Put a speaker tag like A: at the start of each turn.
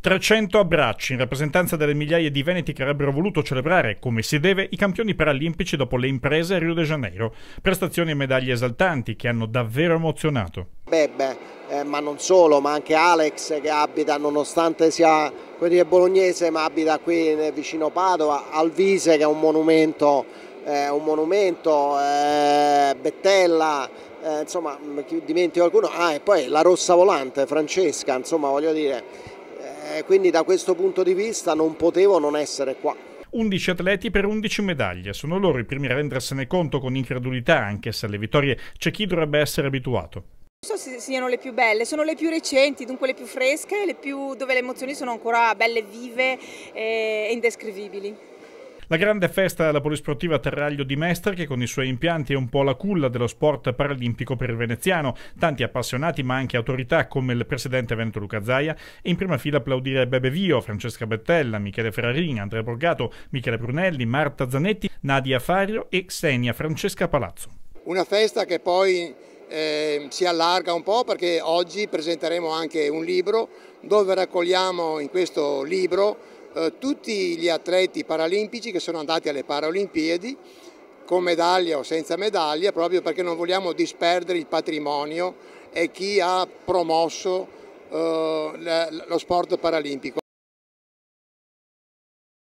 A: 300 abbracci in rappresentanza delle migliaia di veneti che avrebbero voluto celebrare, come si deve, i campioni paralimpici dopo le imprese a Rio de Janeiro. Prestazioni e medaglie esaltanti che hanno davvero emozionato.
B: Bebe, eh, ma non solo, ma anche Alex che abita, nonostante sia dire, bolognese, ma abita qui vicino Padova, Alvise che è un monumento, eh, un monumento eh, Bettella, eh, insomma dimentico qualcuno, ah e poi la rossa volante Francesca, insomma voglio dire eh, quindi da questo punto di vista non potevo non essere qua.
A: 11 atleti per 11 medaglie. Sono loro i primi a rendersene conto con incredulità, anche se alle vittorie c'è chi dovrebbe essere abituato.
C: Non so se siano le più belle, sono le più recenti, dunque le più fresche, le più, dove le emozioni sono ancora belle, vive eh, e indescrivibili.
A: La grande festa della polisportiva Terraglio di Mestre, che con i suoi impianti è un po' la culla dello sport paralimpico per il veneziano, tanti appassionati ma anche autorità come il presidente Veneto Luca Zaia, in prima fila applaudire Bebe Vio, Francesca Bettella, Michele Ferrarini, Andrea Borgato, Michele Brunelli, Marta Zanetti, Nadia Fario e Xenia Francesca Palazzo.
D: Una festa che poi eh, si allarga un po' perché oggi presenteremo anche un libro dove raccogliamo in questo libro eh, tutti gli atleti paralimpici che sono andati alle Paralimpiadi con medaglia o senza medaglia proprio perché non vogliamo disperdere il patrimonio e chi ha promosso eh, lo sport paralimpico.